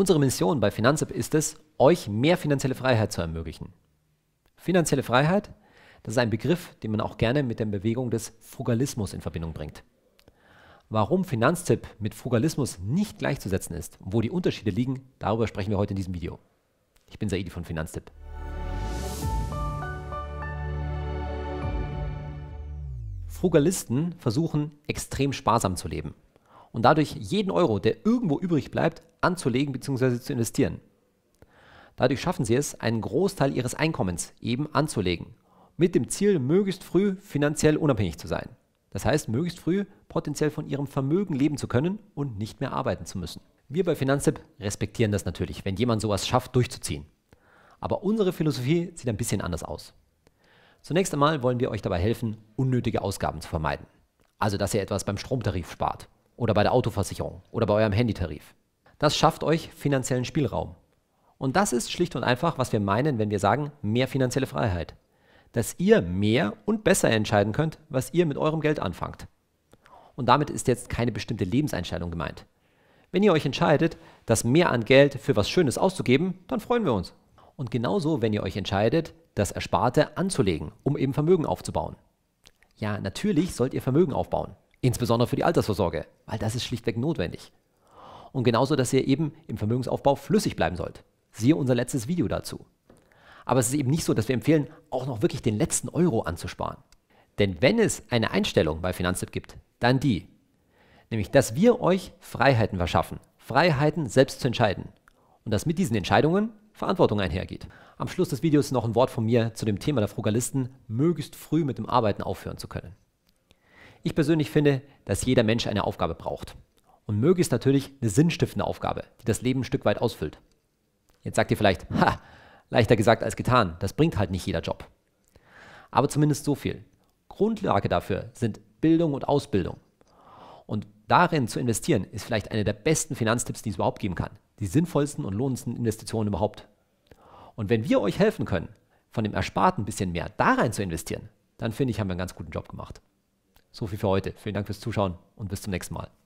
Unsere Mission bei Finanzip ist es, euch mehr finanzielle Freiheit zu ermöglichen. Finanzielle Freiheit, das ist ein Begriff, den man auch gerne mit der Bewegung des Frugalismus in Verbindung bringt. Warum Finanztipp mit Frugalismus nicht gleichzusetzen ist und wo die Unterschiede liegen, darüber sprechen wir heute in diesem Video. Ich bin Saidi von Finanztipp. Frugalisten versuchen, extrem sparsam zu leben und dadurch jeden Euro, der irgendwo übrig bleibt, anzulegen bzw. zu investieren. Dadurch schaffen sie es, einen Großteil ihres Einkommens eben anzulegen, mit dem Ziel, möglichst früh finanziell unabhängig zu sein. Das heißt, möglichst früh potenziell von ihrem Vermögen leben zu können und nicht mehr arbeiten zu müssen. Wir bei Finanztip respektieren das natürlich, wenn jemand sowas schafft, durchzuziehen. Aber unsere Philosophie sieht ein bisschen anders aus. Zunächst einmal wollen wir euch dabei helfen, unnötige Ausgaben zu vermeiden. Also, dass ihr etwas beim Stromtarif spart oder bei der Autoversicherung oder bei eurem Handytarif. Das schafft euch finanziellen Spielraum. Und das ist schlicht und einfach, was wir meinen, wenn wir sagen, mehr finanzielle Freiheit. Dass ihr mehr und besser entscheiden könnt, was ihr mit eurem Geld anfangt. Und damit ist jetzt keine bestimmte Lebenseinstellung gemeint. Wenn ihr euch entscheidet, das mehr an Geld für was Schönes auszugeben, dann freuen wir uns. Und genauso, wenn ihr euch entscheidet, das Ersparte anzulegen, um eben Vermögen aufzubauen. Ja, natürlich sollt ihr Vermögen aufbauen. Insbesondere für die Altersvorsorge, weil das ist schlichtweg notwendig und genauso, dass ihr eben im Vermögensaufbau flüssig bleiben sollt. Siehe unser letztes Video dazu. Aber es ist eben nicht so, dass wir empfehlen, auch noch wirklich den letzten Euro anzusparen. Denn wenn es eine Einstellung bei Finanztipp gibt, dann die. Nämlich, dass wir euch Freiheiten verschaffen. Freiheiten selbst zu entscheiden. Und dass mit diesen Entscheidungen Verantwortung einhergeht. Am Schluss des Videos noch ein Wort von mir zu dem Thema der Frugalisten, möglichst früh mit dem Arbeiten aufhören zu können. Ich persönlich finde, dass jeder Mensch eine Aufgabe braucht. Und möglichst natürlich eine sinnstiftende Aufgabe, die das Leben ein Stück weit ausfüllt. Jetzt sagt ihr vielleicht, ha, leichter gesagt als getan, das bringt halt nicht jeder Job. Aber zumindest so viel. Grundlage dafür sind Bildung und Ausbildung. Und darin zu investieren, ist vielleicht einer der besten Finanztipps, die es überhaupt geben kann. Die sinnvollsten und lohnendsten Investitionen überhaupt. Und wenn wir euch helfen können, von dem Ersparten ein bisschen mehr da rein zu investieren, dann finde ich, haben wir einen ganz guten Job gemacht. So viel für heute. Vielen Dank fürs Zuschauen und bis zum nächsten Mal.